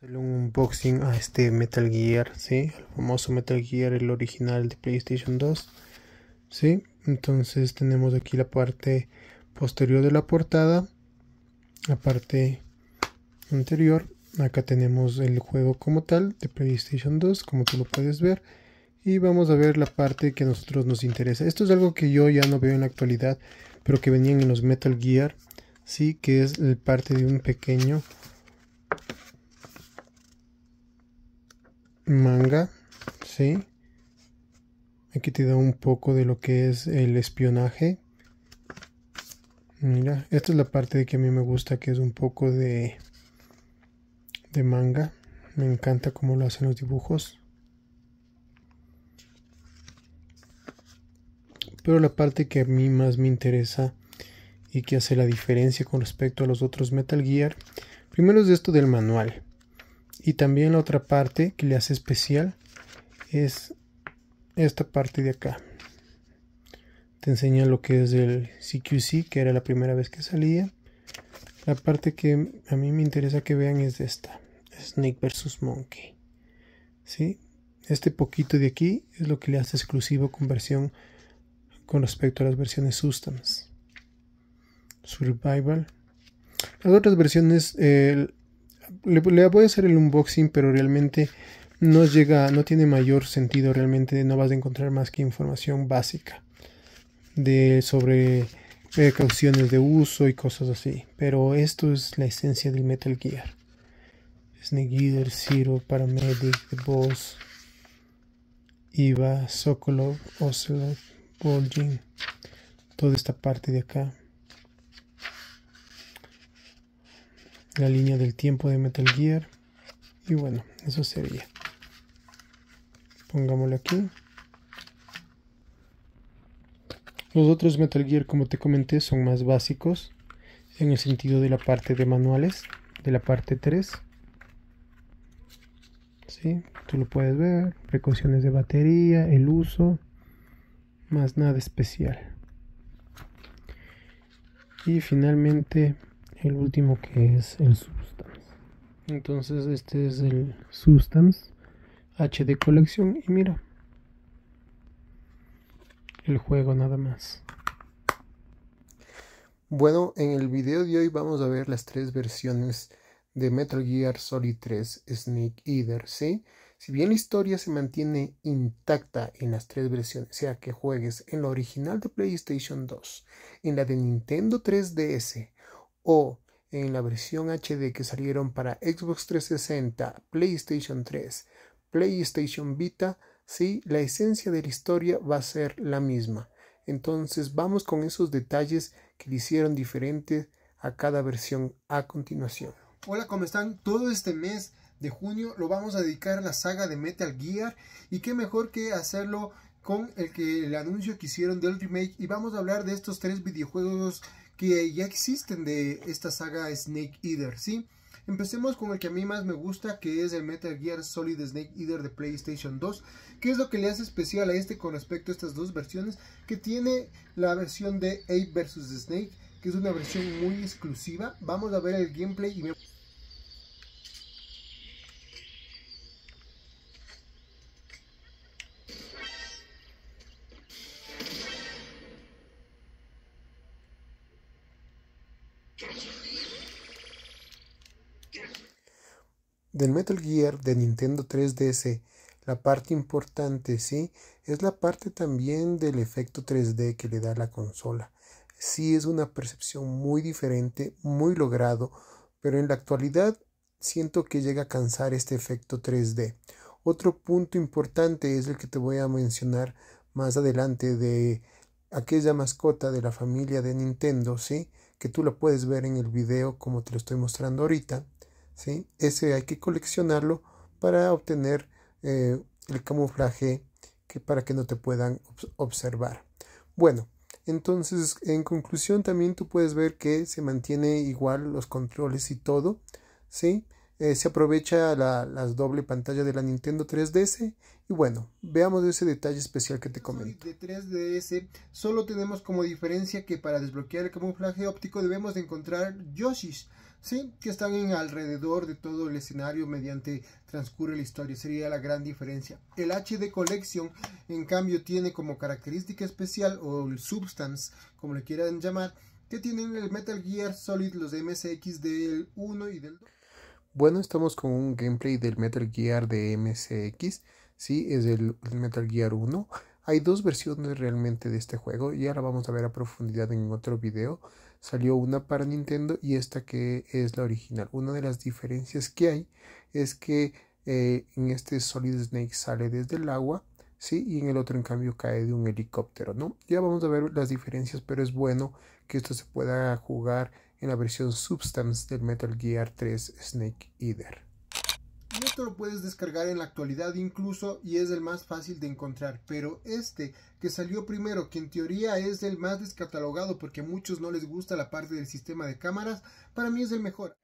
un unboxing a este Metal Gear, ¿sí? El famoso Metal Gear, el original de PlayStation 2, ¿sí? Entonces tenemos aquí la parte posterior de la portada, la parte anterior. Acá tenemos el juego como tal de PlayStation 2, como tú lo puedes ver. Y vamos a ver la parte que a nosotros nos interesa. Esto es algo que yo ya no veo en la actualidad, pero que venían en los Metal Gear, ¿sí? Que es parte de un pequeño manga, ¿sí? Aquí te da un poco de lo que es el espionaje. Mira, esta es la parte de que a mí me gusta, que es un poco de, de manga. Me encanta cómo lo hacen los dibujos. Pero la parte que a mí más me interesa y que hace la diferencia con respecto a los otros Metal Gear, primero es esto del manual. Y también la otra parte que le hace especial es esta parte de acá. Te enseño lo que es el CQC, que era la primera vez que salía. La parte que a mí me interesa que vean es esta. Snake versus Monkey. ¿Sí? Este poquito de aquí es lo que le hace exclusivo con versión con respecto a las versiones Systems. Survival. Las otras versiones, le, voy a hacer el unboxing, pero realmente no llega, no tiene mayor sentido realmente, no vas a encontrar más que información básica de sobre precauciones eh, de uso y cosas así. Pero esto es la esencia del Metal Gear. Snake Zero, Paramedic, The Boss, Iva, Sokolov, Ocelot, Bulging, toda esta parte de acá. la línea del tiempo de Metal Gear. Y bueno, eso sería. Pongámoslo aquí. Los otros Metal Gear, como te comenté, son más básicos en el sentido de la parte de manuales, de la parte 3. ¿Sí? Tú lo puedes ver, precauciones de batería, el uso, más nada especial. Y finalmente el último que es el Substance. Entonces este es el Substance HD Colección y mira el juego nada más. Bueno, en el video de hoy vamos a ver las tres versiones de Metal Gear Solid 3 Sneak Eater, ¿sí? Si bien la historia se mantiene intacta en las tres versiones, sea que juegues en la original de PlayStation 2, en la de Nintendo 3DS o en la versión HD que salieron para Xbox 360, PlayStation 3, PlayStation Vita, sí, la esencia de la historia va a ser la misma. Entonces vamos con esos detalles que le hicieron diferente a cada versión a continuación. Hola, ¿cómo están? Todo este mes de junio lo vamos a dedicar a la saga de Metal Gear y qué mejor que hacerlo con el, que, el anuncio que hicieron del remake y vamos a hablar de estos tres videojuegos que ya existen de esta saga Snake Eater, ¿sí? Empecemos con el que a mí más me gusta, que es el Metal Gear Solid Snake Eater de PlayStation 2. Que es lo que le hace especial a este con respecto a estas dos versiones? Que tiene la versión de Ape vs. Snake, que es una versión muy exclusiva. Vamos a ver el gameplay y... Del Metal Gear de Nintendo 3DS, la parte importante, sí, es la parte también del efecto 3D que le da la consola. Sí es una percepción muy diferente, muy logrado, pero en la actualidad siento que llega a cansar este efecto 3D. Otro punto importante es el que te voy a mencionar más adelante de aquella mascota de la familia de Nintendo, ¿sí? que tú lo puedes ver en el video como te lo estoy mostrando ahorita, ¿sí? Ese hay que coleccionarlo para obtener eh, el camuflaje que, para que no te puedan observar. Bueno, entonces en conclusión también tú puedes ver que se mantiene igual los controles y todo, ¿sí? sí eh, se aprovecha la, doble pantalla de la Nintendo 3DS y bueno, veamos ese detalle especial que te comento. De 3DS solo tenemos como diferencia que para desbloquear el camuflaje óptico debemos de encontrar Yoshis, ¿sí? que están en alrededor de todo el escenario mediante transcurre la historia, sería la gran diferencia. El HD Collection en cambio tiene como característica especial o el Substance, como le quieran llamar, que tienen el Metal Gear Solid, los MSX del 1 y del 2. Bueno, estamos con un gameplay del Metal Gear de MSX, sí, es el, Metal Gear 1. Hay dos versiones realmente de este juego y la vamos a ver a profundidad en otro video. Salió una para Nintendo y esta que es la original. Una de las diferencias que hay es que eh, en este Solid Snake sale desde el agua, sí, y en el otro en cambio cae de un helicóptero, ¿no? Ya vamos a ver las diferencias, pero es bueno que esto se pueda jugar en la versión Substance del Metal Gear 3 Snake Eater. Y esto lo puedes descargar en la actualidad incluso y es el más fácil de encontrar, pero este que salió primero, que en teoría es el más descatalogado porque a muchos no les gusta la parte del sistema de cámaras, para mí es el mejor.